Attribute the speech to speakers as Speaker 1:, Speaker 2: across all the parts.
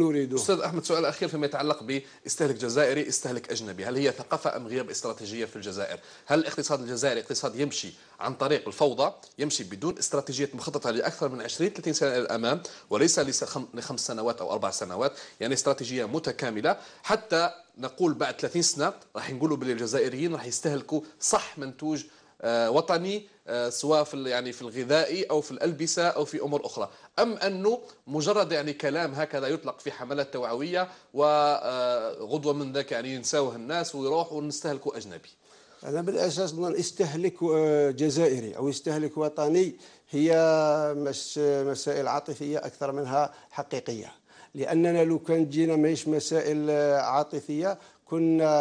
Speaker 1: نريده استاذ احمد سؤال اخير فيما يتعلق باستهلك جزائري استهلك اجنبي هل هي ثقافه ام غياب استراتيجيه في الجزائر هل الاقتصاد الجزائري اقتصاد يمشي عن طريق الفوضى يمشي بدون استراتيجيه مخططه لاكثر من 20 30 سنه الى الامام وليس لخمس سنوات او اربع سنوات يعني استراتيجيه متكامله حتى نقول بعد 30 سنه راح نقولوا باللي الجزائريين راح يستهلكوا صح منتوج آه، وطني آه، سواء في يعني في الغذائي او في الالبسه او في امور اخرى ام انه مجرد يعني كلام هكذا يطلق في حملات توعويه وغدوه آه، من ذاك يعني ينساوه الناس ويروحوا ونستهلكوا اجنبي
Speaker 2: انا بالاساس من استهلك جزائري او استهلك وطني هي مسائل عاطفيه اكثر منها حقيقيه لاننا لو كان جينا ماهيش مسائل عاطفيه كنا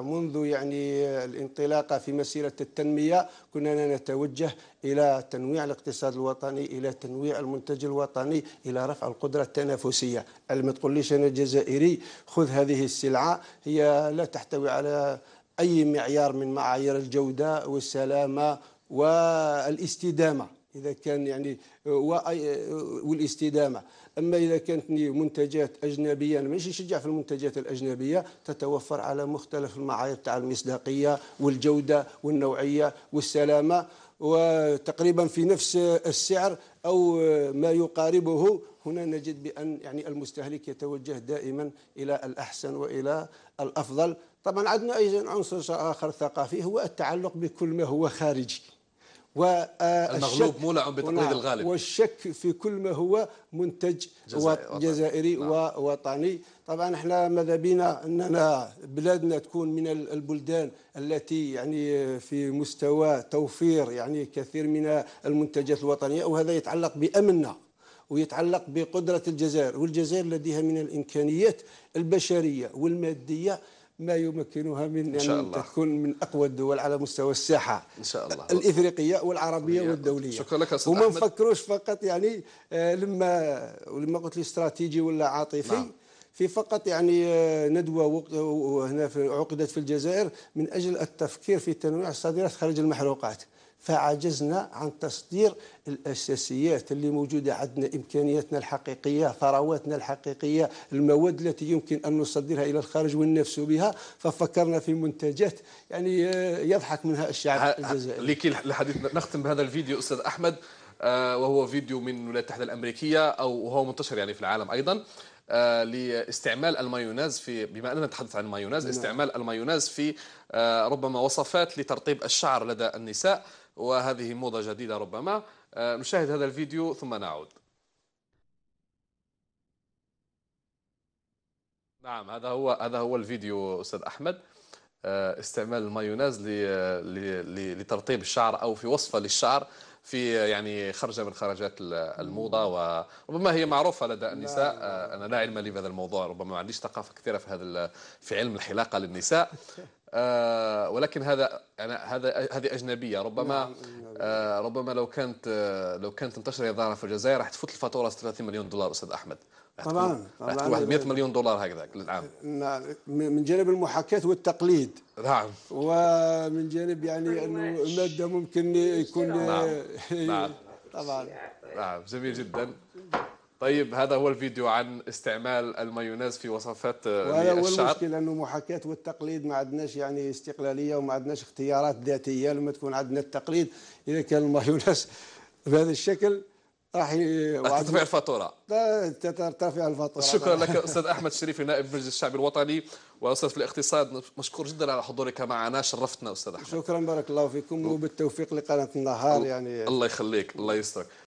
Speaker 2: منذ يعني الانطلاقه في مسيره التنميه كنا نتوجه الى تنويع الاقتصاد الوطني الى تنويع المنتج الوطني الى رفع القدره التنافسيه ما تقوليش انا جزائري خذ هذه السلعه هي لا تحتوي على اي معيار من معايير الجوده والسلامه والاستدامه اذا كان يعني آه، آه، آه، والاستدامه اما اذا كانت منتجات اجنبيه انا ماشي نشجع في المنتجات الاجنبيه تتوفر على مختلف المعايير تاع المصداقيه والجوده والنوعيه والسلامه وتقريبا في نفس السعر او ما يقاربه هنا نجد بان يعني المستهلك يتوجه دائما الى الاحسن والى الافضل طبعا عندنا ايضا عنصر اخر ثقافي هو التعلق بكل ما هو خارجي آه، المغلوب
Speaker 1: مولع بتقليد نعم. الغالب
Speaker 2: والشك في كل ما هو منتج جزائري, ووطني نعم. طبعا احنا ماذا بينا اننا بلادنا تكون من البلدان التي يعني في مستوى توفير يعني كثير من المنتجات الوطنيه وهذا يتعلق بامننا ويتعلق بقدره الجزائر والجزائر لديها من الامكانيات البشريه والماديه ما يمكنها من إن, شاء الله. أن تكون من أقوى الدول على مستوى الساحة إن شاء الله الإفريقية والعربية والدولية شكرا لك أستاذ وما نفكروش فقط يعني آه، لما لما قلت لي استراتيجي ولا عاطفي نعم. في فقط يعني آه، ندوة هنا عقدت في الجزائر من أجل التفكير في تنويع الصادرات خارج المحروقات فعجزنا عن تصدير الاساسيات اللي موجوده عندنا امكانياتنا الحقيقيه ثرواتنا الحقيقيه المواد التي يمكن ان نصدرها الى الخارج والنفس بها ففكرنا في منتجات
Speaker 1: يعني آه، يضحك منها الشعب الجزائري لكي لحديث نختم بهذا الفيديو استاذ احمد آه، وهو فيديو من الولايات المتحده الامريكيه او وهو منتشر يعني في العالم ايضا آه، لاستعمال المايونيز في بما اننا نتحدث عن المايونيز نعم. استعمال المايونيز في آه، ربما وصفات لترطيب الشعر لدى النساء وهذه موضه جديده ربما آه، نشاهد هذا الفيديو ثم نعود نعم هذا هو هذا هو الفيديو استاذ احمد استعمال المايونيز لترطيب الشعر او في وصفه للشعر في يعني خرجه من خرجات الموضه وربما هي معروفه لدى النساء انا لا علم لي بهذا الموضوع ربما ما عنديش ثقافه كثيره في هذا في علم الحلاقه للنساء آه، ولكن هذا يعني هذا هذه اجنبيه ربما نعم، آه، نعم. ربما لو كانت آه، لو كانت تنتشر الظاهره في الجزائر راح تفوت الفاتوره 30 مليون دولار استاذ احمد
Speaker 2: طبعا راح تكون 100
Speaker 1: مليون دولار هكذا للعام
Speaker 2: نعم، من جانب المحاكاه والتقليد نعم ومن جانب يعني انه الماده ممكن يكون نعم نعم
Speaker 1: طبعا نعم جميل جدا طيب هذا هو الفيديو عن استعمال المايونيز في وصفات آه، وهذا هو المشكل
Speaker 2: انه محاكاه والتقليد ما عندناش يعني استقلاليه وما عندناش اختيارات ذاتيه لما تكون عندنا التقليد اذا كان المايونيز بهذا الشكل راح ترتفع الفاتوره ترتفع الفاتوره شكرا لك استاذ احمد
Speaker 1: الشريفي نائب مجلس الشعب الوطني واستاذ في الاقتصاد مشكور جدا على حضورك معنا شرفتنا استاذ احمد
Speaker 2: شكرا بارك الله فيكم وبالتوفيق لقناه النهار يعني
Speaker 1: الله يخليك الله يسترك